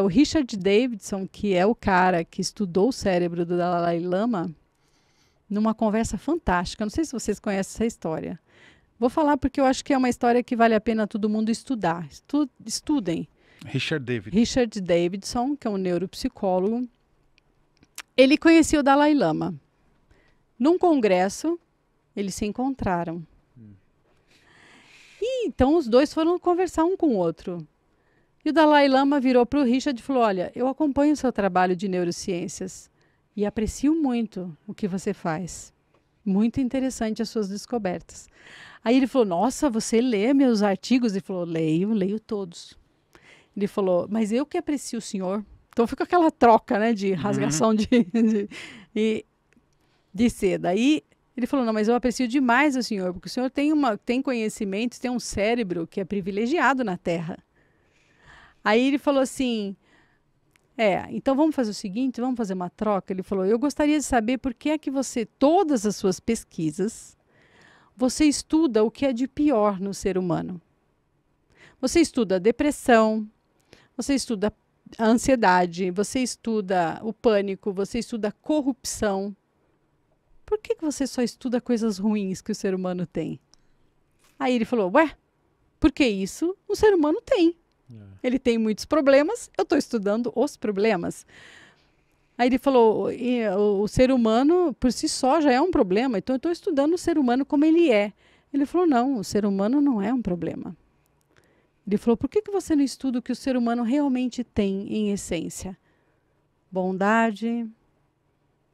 O Richard Davidson, que é o cara que estudou o cérebro do Dalai Lama, numa conversa fantástica, não sei se vocês conhecem essa história. Vou falar porque eu acho que é uma história que vale a pena todo mundo estudar. Estu estudem. Richard Davidson. Richard Davidson, que é um neuropsicólogo, ele conhecia o Dalai Lama. Num congresso, eles se encontraram. Hum. E então os dois foram conversar um com o outro. E o Dalai Lama virou para o Richard e falou: Olha, eu acompanho o seu trabalho de neurociências e aprecio muito o que você faz. Muito interessante as suas descobertas. Aí ele falou: Nossa, você lê meus artigos? Ele falou: Leio, leio todos. Ele falou: Mas eu que aprecio o senhor. Então fica aquela troca, né, de rasgação uhum. de, de, de, seda. Aí ele falou: Não, mas eu aprecio demais o senhor, porque o senhor tem, uma, tem conhecimentos, tem um cérebro que é privilegiado na Terra. Aí ele falou assim: é, então vamos fazer o seguinte, vamos fazer uma troca. Ele falou: eu gostaria de saber por que é que você, todas as suas pesquisas, você estuda o que é de pior no ser humano. Você estuda a depressão, você estuda a ansiedade, você estuda o pânico, você estuda a corrupção. Por que, que você só estuda coisas ruins que o ser humano tem? Aí ele falou: Ué, porque isso o ser humano tem. É. Ele tem muitos problemas, eu estou estudando os problemas. Aí ele falou: o ser humano por si só já é um problema, então eu estou estudando o ser humano como ele é. Ele falou: não, o ser humano não é um problema. Ele falou: por que, que você não estuda o que o ser humano realmente tem em essência? Bondade,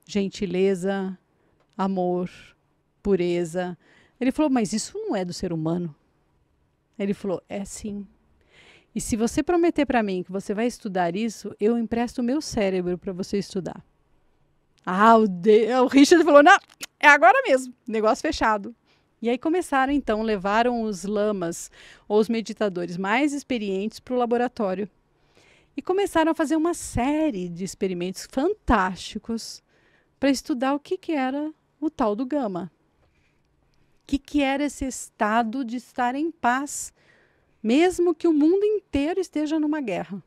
gentileza, amor, pureza. Ele falou: mas isso não é do ser humano. Ele falou: é sim. E se você prometer para mim que você vai estudar isso, eu empresto o meu cérebro para você estudar. Ah, o, de... o Richard falou: não, é agora mesmo, negócio fechado. E aí começaram, então, levaram os lamas, ou os meditadores mais experientes, para o laboratório. E começaram a fazer uma série de experimentos fantásticos para estudar o que, que era o tal do Gama. O que, que era esse estado de estar em paz mesmo que o mundo inteiro esteja numa guerra.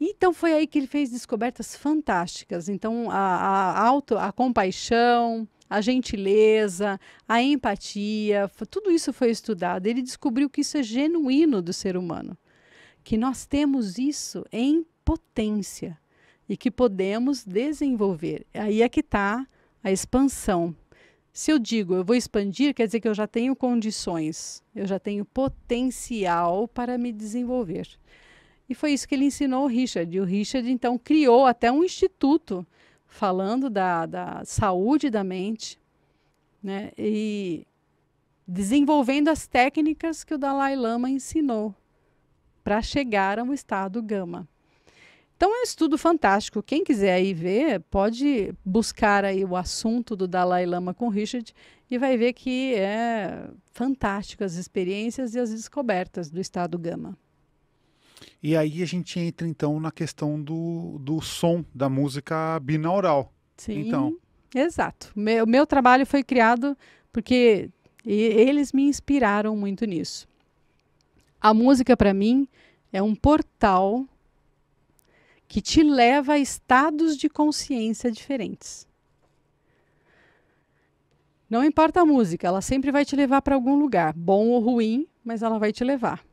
Então foi aí que ele fez descobertas fantásticas. Então a, a, auto, a compaixão, a gentileza, a empatia, tudo isso foi estudado. Ele descobriu que isso é genuíno do ser humano, que nós temos isso em potência e que podemos desenvolver. Aí é que está a expansão. Se eu digo eu vou expandir, quer dizer que eu já tenho condições, eu já tenho potencial para me desenvolver. E foi isso que ele ensinou o Richard. E o Richard então criou até um instituto falando da, da saúde da mente, né? E desenvolvendo as técnicas que o Dalai Lama ensinou para chegar a um estado gama. Então é um estudo fantástico. Quem quiser aí ver, pode buscar aí o assunto do Dalai Lama com Richard e vai ver que é fantástico as experiências e as descobertas do estado Gama. E aí a gente entra então na questão do, do som da música binaural. Sim. Então. Exato. O meu, meu trabalho foi criado porque eles me inspiraram muito nisso. A música, para mim, é um portal que te leva a estados de consciência diferentes. Não importa a música, ela sempre vai te levar para algum lugar, bom ou ruim, mas ela vai te levar.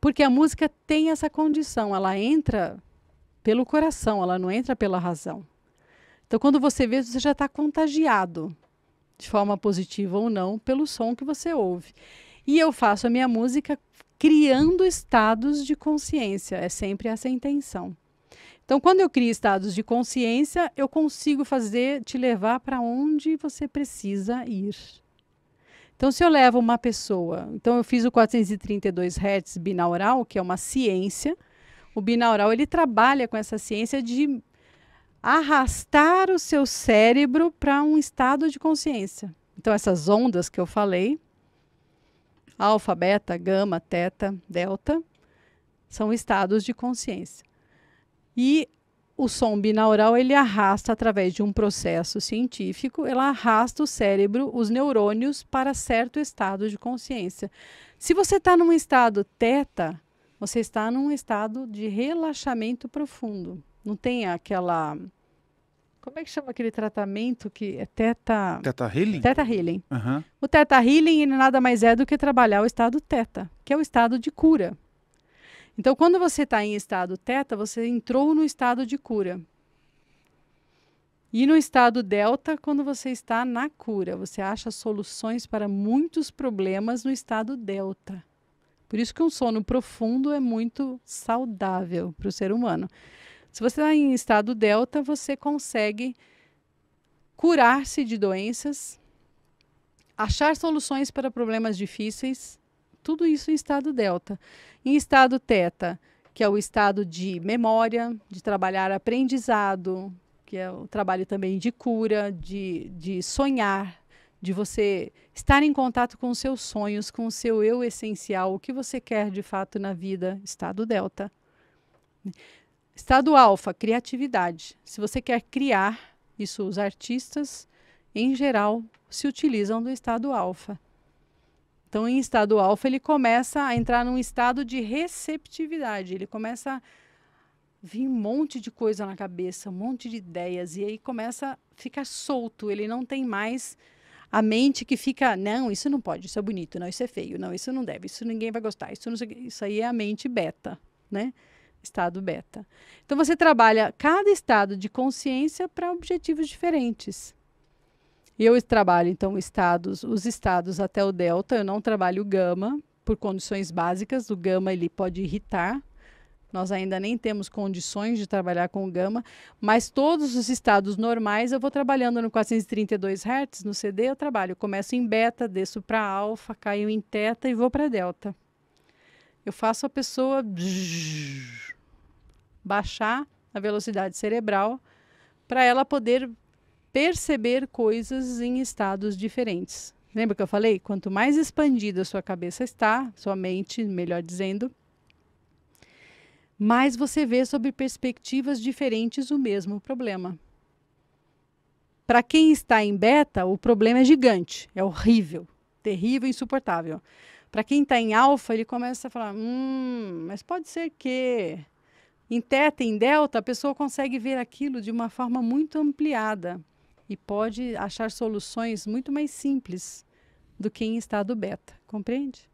Porque a música tem essa condição, ela entra pelo coração, ela não entra pela razão. Então, quando você vê, você já está contagiado, de forma positiva ou não, pelo som que você ouve. E eu faço a minha música criando estados de consciência, é sempre essa a intenção. Então, quando eu crio estados de consciência, eu consigo fazer te levar para onde você precisa ir. Então, se eu levo uma pessoa, então eu fiz o 432 Hz binaural, que é uma ciência. O binaural ele trabalha com essa ciência de arrastar o seu cérebro para um estado de consciência. Então, essas ondas que eu falei, alfa, beta, gama, teta, delta, são estados de consciência. E o som binaural ele arrasta através de um processo científico, ela arrasta o cérebro, os neurônios para certo estado de consciência. Se você está num estado teta, você está num estado de relaxamento profundo. Não tem aquela como é que chama aquele tratamento que é teta teta healing? Teta healing. Uhum. O teta healing ele nada mais é do que trabalhar o estado teta, que é o estado de cura. Então, quando você está em estado teta, você entrou no estado de cura. E no estado delta, quando você está na cura, você acha soluções para muitos problemas no estado delta. Por isso que um sono profundo é muito saudável para o ser humano. Se você está em estado delta, você consegue curar-se de doenças, achar soluções para problemas difíceis tudo isso em estado delta. Em estado teta, que é o estado de memória, de trabalhar aprendizado, que é o trabalho também de cura, de, de sonhar, de você estar em contato com os seus sonhos, com o seu eu essencial, o que você quer de fato na vida, estado delta. Estado alfa, criatividade. Se você quer criar, isso os artistas em geral se utilizam do estado alfa. Então, em estado alfa, ele começa a entrar num estado de receptividade, ele começa a vir um monte de coisa na cabeça, um monte de ideias, e aí começa a ficar solto, ele não tem mais a mente que fica, não, isso não pode, isso é bonito, não, isso é feio, não, isso não deve, isso ninguém vai gostar, isso, não, isso aí é a mente beta, né? Estado beta. Então você trabalha cada estado de consciência para objetivos diferentes. Eu trabalho então estados, os estados até o delta, eu não trabalho o gama por condições básicas, o gama ele pode irritar. Nós ainda nem temos condições de trabalhar com gama, mas todos os estados normais eu vou trabalhando no 432 Hz, no CD eu trabalho, eu começo em beta, desço para alfa, caio em teta e vou para delta. Eu faço a pessoa baixar a velocidade cerebral para ela poder perceber coisas em estados diferentes. Lembra que eu falei? Quanto mais expandida sua cabeça está, sua mente, melhor dizendo, mais você vê sobre perspectivas diferentes o mesmo problema. Para quem está em beta, o problema é gigante, é horrível, terrível, insuportável. Para quem está em alfa, ele começa a falar: hum, mas pode ser que. Em teta, em delta, a pessoa consegue ver aquilo de uma forma muito ampliada e pode achar soluções muito mais simples do que em estado beta, compreende?